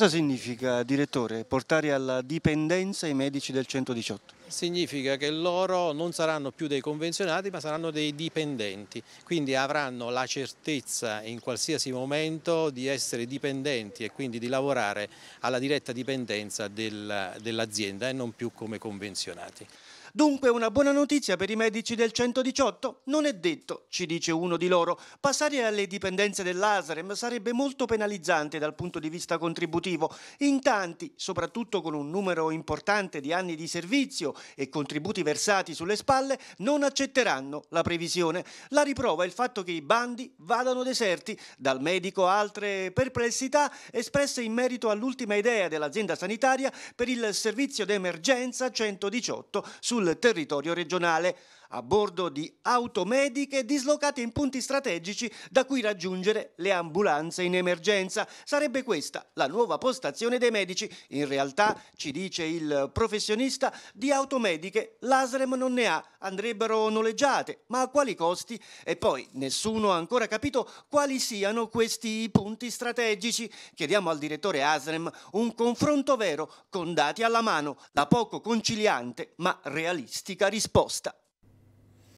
Cosa significa, direttore, portare alla dipendenza i medici del 118? significa che loro non saranno più dei convenzionati ma saranno dei dipendenti, quindi avranno la certezza in qualsiasi momento di essere dipendenti e quindi di lavorare alla diretta dipendenza del, dell'azienda e non più come convenzionati. Dunque una buona notizia per i medici del 118? Non è detto, ci dice uno di loro. Passare alle dipendenze dell'ASREM sarebbe molto penalizzante dal punto di vista contributivo. In tanti, soprattutto con un numero importante di anni di servizio e contributi versati sulle spalle non accetteranno la previsione. La riprova è il fatto che i bandi vadano deserti. Dal medico altre perplessità espresse in merito all'ultima idea dell'azienda sanitaria per il servizio d'emergenza 118 sul territorio regionale a bordo di automediche dislocate in punti strategici da cui raggiungere le ambulanze in emergenza. Sarebbe questa la nuova postazione dei medici. In realtà, ci dice il professionista, di automediche l'ASREM non ne ha, andrebbero noleggiate, ma a quali costi? E poi nessuno ha ancora capito quali siano questi punti strategici. Chiediamo al direttore ASREM un confronto vero con dati alla mano, la poco conciliante ma realistica risposta.